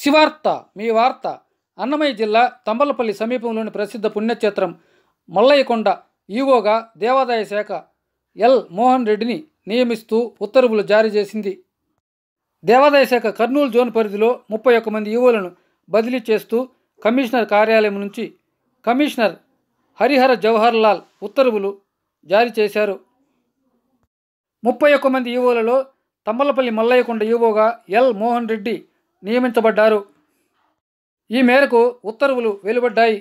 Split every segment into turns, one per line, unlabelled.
శివార్త మీ వార్త అన్నమయ్య జిల్లా తంబలపల్లి సమీపంలోని ప్రసిద్ధ పుణ్యక్షేత్రం మల్లయ్యకొండ ఈవోగా దేవాదాయ శాఖ ఎల్ మోహన్ రెడ్డిని నియమిస్తూ ఉత్తర్వులు జారీ చేసింది దేవాదాయ శాఖ కర్నూలు జోన్ పరిధిలో ముప్పై ఒక్క మంది ఈవోలను బదిలీ చేస్తూ కమిషనర్ కార్యాలయం నుంచి కమిషనర్ హరిహర జవహర్ లాల్ ఉత్తర్వులు జారీ చేశారు ముప్పై ఒక్క మంది ఈవోలలో తమ్మలపల్లి మల్లయ్యకొండ ఈవోగా ఎల్ మోహన్ రెడ్డి నియమించబడ్డారు ఈ మేరకు ఉత్తర్వులు వెలువడ్డాయి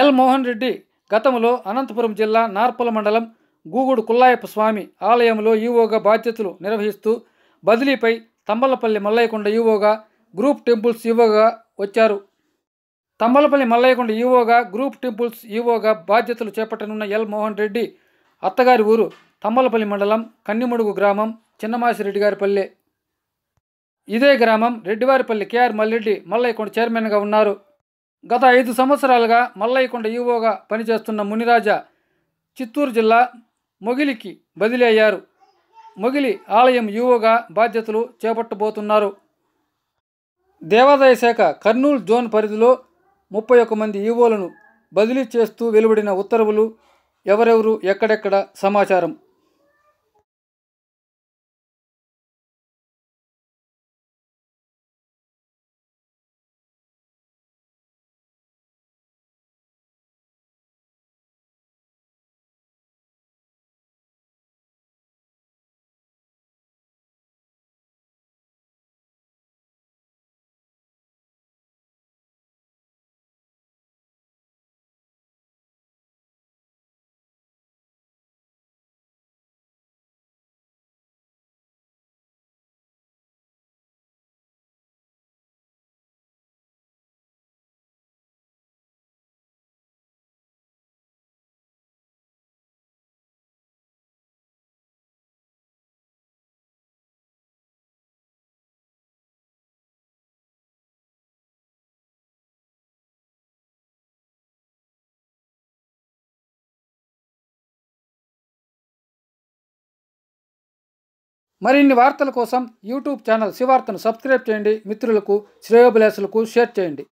ఎల్ మోహన్ రెడ్డి గతంలో అనంతపురం జిల్లా నార్పల మండలం గూగుడు కుల్లాయప్ప స్వామి ఆలయంలో ఈవోగా బాధ్యతలు నిర్వహిస్తూ బదిలీపై తంబలపల్లి మల్లయ్యకొండ ఈవోగా గ్రూప్ టెంపుల్స్ ఈవోగా వచ్చారు తంబలపల్లి మల్లయ్యకొండ ఈవోగా గ్రూప్ టెంపుల్స్ ఈవోగా బాధ్యతలు చేపట్టనున్న ఎల్ మోహన్ రెడ్డి అత్తగారి ఊరు తమ్మలపల్లి మండలం కన్నిమడుగు గ్రామం చిన్నమాసిరెడ్డి గారి పల్లె ఇదే గ్రామం రెడ్డివారిపల్లి కేఆర్ మల్లిరెడ్డి మల్లయ్యకొండ చైర్మన్గా ఉన్నారు గత ఐదు సంవత్సరాలుగా మల్లయ్యకొండ ఈవోగా పనిచేస్తున్న మునిరాజా చిత్తూరు జిల్లా మొగిలికి బదిలీ అయ్యారు మొగిలి ఆలయం ఈవోగా బాధ్యతలు చేపట్టబోతున్నారు దేవాదాయ శాఖ కర్నూలు జోన్ పరిధిలో ముప్పై ఒక్క మంది ఈవోలను బదిలీ చేస్తూ వెలువడిన ఉత్తర్వులు ఎవరెవరు ఎక్కడెక్కడ సమాచారం
మరిన్ని వార్తల కోసం యూట్యూబ్ ఛానల్ శివార్తను సబ్స్క్రైబ్ చేయండి మిత్రులకు శ్రేయోభిలాసులకు షేర్ చేయండి